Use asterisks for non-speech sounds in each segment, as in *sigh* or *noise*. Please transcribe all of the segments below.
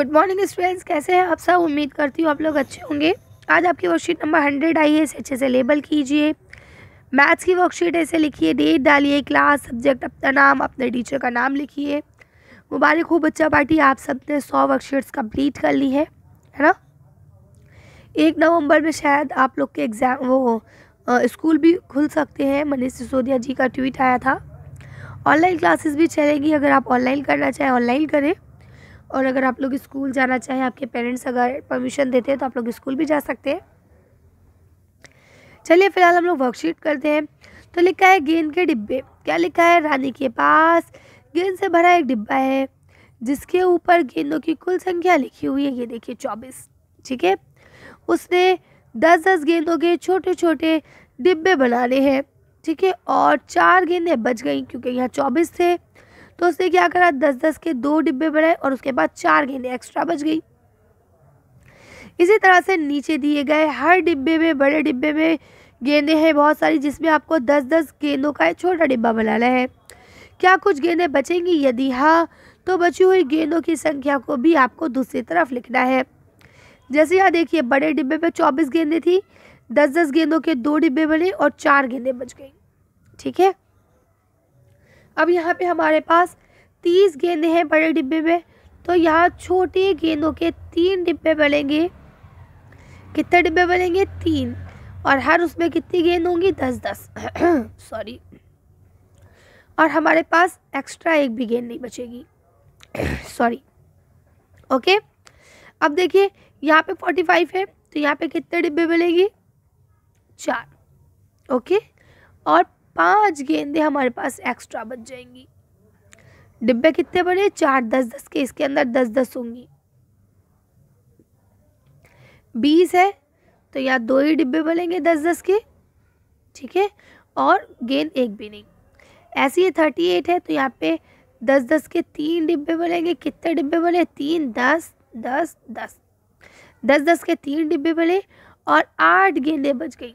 good morning students कैसे हैं आप सब उम्मीद करती हूँ आप लोग अच्छे होंगे आज आपकी वर्कशीट नंबर हंड्रेड आई है इसे अच्छे से लेबल कीजिए मैथ्स की वर्कशीट ऐसे लिखिए डेट डालिए क्लास सब्जेक्ट अपना नाम अपने टीचर का नाम लिखिए मुबारक हो बच्चा पार्टी आप सब ने सौ वर्कशीट्स कम्प्लीट कर ली है है ना एक नवंबर में शायद आप लोग के एग्ज़ाम वो स्कूल भी खुल सकते हैं मनीष सिसोदिया जी का ट्वीट आया था ऑनलाइन क्लासेस भी चलेगी अगर आप ऑनलाइन करना चाहें ऑनलाइन करें और अगर आप लोग स्कूल जाना चाहें आपके पेरेंट्स अगर परमिशन देते हैं तो आप लोग स्कूल भी जा सकते हैं चलिए फिलहाल हम लोग वर्कशीट करते हैं तो लिखा है गेंद के डिब्बे क्या लिखा है रानी के पास गेंद से भरा एक डिब्बा है जिसके ऊपर गेंदों की कुल संख्या लिखी हुई है ये देखिए चौबीस ठीक है उसने दस दस गेंदों के छोटे छोटे डिब्बे बनाने हैं ठीक है और चार गेंदें बच गई क्योंकि यहाँ चौबीस थे तो उसने क्या करा दस दस के दो डिब्बे बनाए और उसके बाद चार गेंदे एक्स्ट्रा बच गई इसी तरह से नीचे दिए गए हर डिब्बे में बड़े डिब्बे में गेंदे हैं बहुत सारी जिसमें आपको दस दस गेंदों का एक छोटा डिब्बा बनाना है क्या कुछ गेंदें बचेंगी यदि हाँ तो बची हुई गेंदों की संख्या को भी आपको दूसरी तरफ लिखना है जैसे यहाँ देखिए बड़े डिब्बे में चौबीस गेंदे थी दस दस गेंदों के दो डिब्बे बने और चार गेंदे बच गई ठीक है अब यहाँ पे हमारे पास तीस गेंदे हैं बड़े डिब्बे में तो यहाँ छोटे गेंदों के तीन डिब्बे बनेंगे कितने डिब्बे बनेंगे तीन और हर उसमें कितनी गेंद होंगी दस दस सॉरी *clears throat* और हमारे पास एक्स्ट्रा एक भी गेंद नहीं बचेगी सॉरी *clears throat* ओके अब देखिए यहाँ पे फोर्टी फाइव है तो यहाँ पे कितने डिब्बे मिलेगी चार ओके और पांच गेंदे हमारे पास एक्स्ट्रा बच जाएंगी डिब्बे कितने बड़े चार दस दस के इसके अंदर दस दस होंगी बीस है तो यहाँ दो ही डिब्बे बनेंगे दस दस के ठीक है और गेंद एक भी नहीं ऐसी ही थर्टी एट है तो यहाँ पे दस दस के तीन डिब्बे बनेंगे कितने डिब्बे बने तीन दस दस दस दस दस के तीन डिब्बे बने और आठ गेंदें बच गई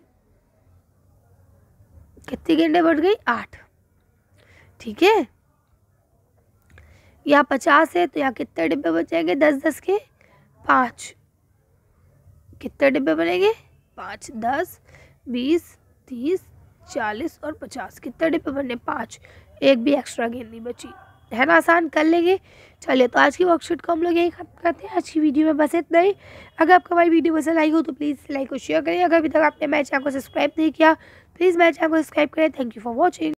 कितनी गेंदें बढ़ गई आठ ठीक है यहाँ पचास है तो यहाँ कितने डिब्बे बचेंगे दस दस के पाँच कितने डिब्बे बनेंगे पाँच दस बीस तीस चालीस और पचास कितने डिब्बे बने पाँच एक भी एक्स्ट्रा गेंद नहीं बची है ना आसान कर लेंगे चलिए तो आज की वर्कशीट को हम लोग यही खत्म करते हैं आज की वीडियो में बस इतना ही अगर आपको हमारी वीडियो पसंद आई हो तो प्लीज़ लाइक और शेयर करें अगर अभी तक आपने मेरे चैनल को सब्सक्राइब नहीं किया प्लीज़ मेरे चैनल को सब्सक्राइब करें थैंक यू फॉर वॉचिंग